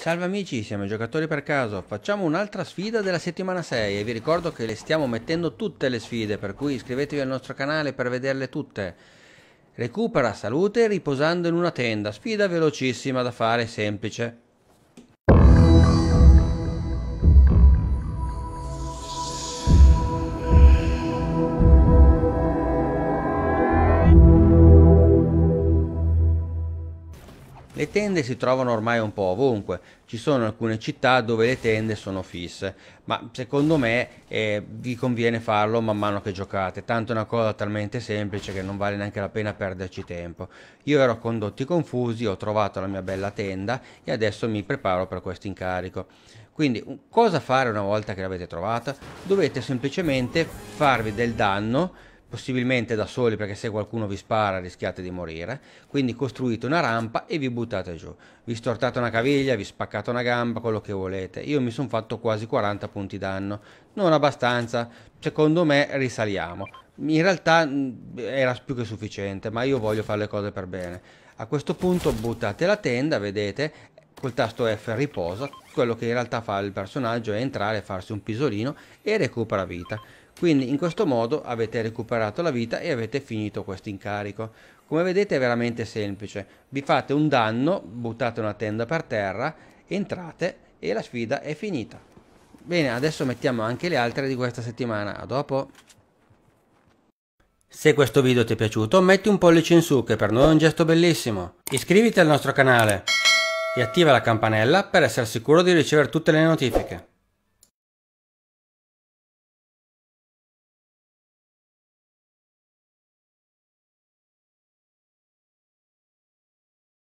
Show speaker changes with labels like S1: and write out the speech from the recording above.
S1: Salve amici, siamo giocatori per caso, facciamo un'altra sfida della settimana 6 e vi ricordo che le stiamo mettendo tutte le sfide, per cui iscrivetevi al nostro canale per vederle tutte. Recupera salute riposando in una tenda, sfida velocissima da fare, semplice. Le tende si trovano ormai un po' ovunque, ci sono alcune città dove le tende sono fisse, ma secondo me eh, vi conviene farlo man mano che giocate, tanto è una cosa talmente semplice che non vale neanche la pena perderci tempo. Io ero condotti confusi, ho trovato la mia bella tenda e adesso mi preparo per questo incarico. Quindi cosa fare una volta che l'avete trovata? Dovete semplicemente farvi del danno possibilmente da soli perché se qualcuno vi spara rischiate di morire, quindi costruite una rampa e vi buttate giù. Vi stortate una caviglia, vi spaccate una gamba, quello che volete. Io mi sono fatto quasi 40 punti danno, non abbastanza, secondo me risaliamo. In realtà era più che sufficiente, ma io voglio fare le cose per bene. A questo punto buttate la tenda, vedete, col tasto F riposa, quello che in realtà fa il personaggio è entrare, farsi un pisolino e recupera vita. Quindi in questo modo avete recuperato la vita e avete finito questo incarico. Come vedete è veramente semplice, vi fate un danno, buttate una tenda per terra, entrate e la sfida è finita. Bene, adesso mettiamo anche le altre di questa settimana, a dopo! Se questo video ti è piaciuto metti un pollice in su che per noi è un gesto bellissimo. Iscriviti al nostro canale e attiva la campanella per essere sicuro di ricevere tutte le notifiche.